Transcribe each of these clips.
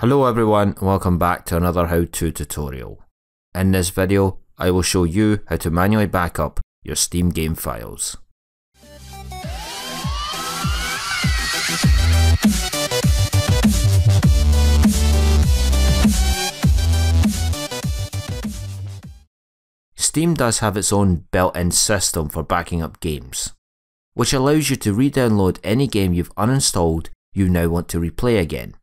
Hello everyone, welcome back to another how-to tutorial. In this video, I will show you how to manually back up your Steam game files. Steam does have its own built-in system for backing up games, which allows you to re-download any game you've uninstalled you now want to replay again.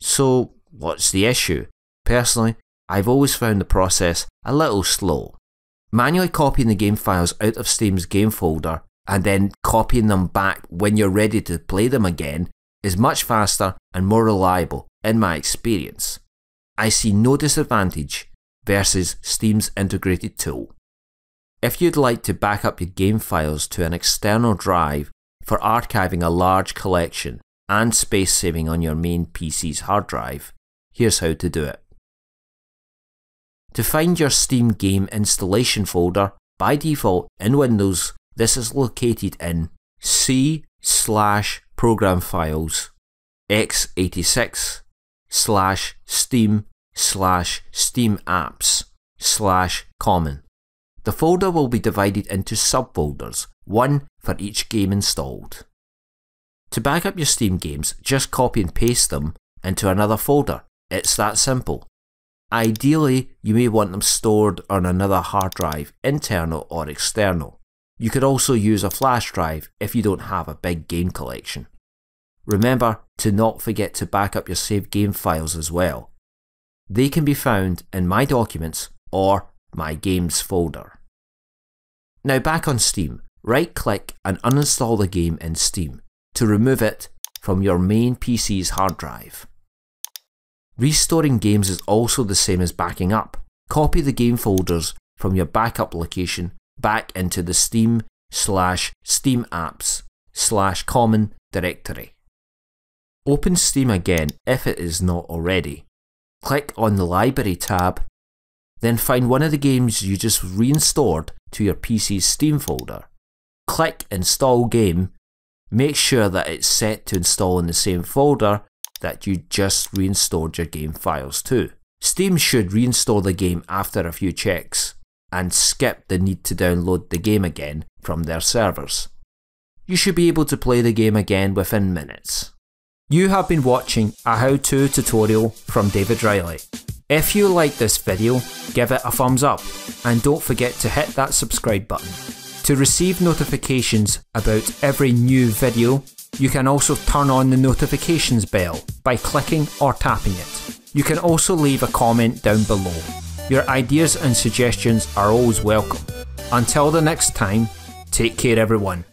So, what's the issue? Personally, I've always found the process a little slow. Manually copying the game files out of Steam's game folder and then copying them back when you're ready to play them again is much faster and more reliable in my experience. I see no disadvantage versus Steam's integrated tool. If you'd like to back up your game files to an external drive for archiving a large collection, and space saving on your main PC's hard drive, here's how to do it. To find your Steam game installation folder, by default in Windows, this is located in C slash program files x86 slash steam slash steam apps slash common. The folder will be divided into subfolders, one for each game installed. To back up your Steam games, just copy and paste them into another folder. It's that simple. Ideally, you may want them stored on another hard drive, internal or external. You could also use a flash drive if you don't have a big game collection. Remember to not forget to back up your saved game files as well. They can be found in My Documents or My Games folder. Now back on Steam, right click and uninstall the game in Steam to remove it from your main PC's hard drive. Restoring games is also the same as backing up. Copy the game folders from your backup location back into the Steam slash Steam apps slash common directory. Open Steam again if it is not already. Click on the Library tab, then find one of the games you just reinstalled to your PC's Steam folder. Click Install Game Make sure that it's set to install in the same folder that you just reinstalled your game files to. Steam should reinstall the game after a few checks and skip the need to download the game again from their servers. You should be able to play the game again within minutes. You have been watching a how-to tutorial from David Riley. If you like this video, give it a thumbs up and don't forget to hit that subscribe button. To receive notifications about every new video, you can also turn on the notifications bell by clicking or tapping it. You can also leave a comment down below. Your ideas and suggestions are always welcome. Until the next time, take care everyone.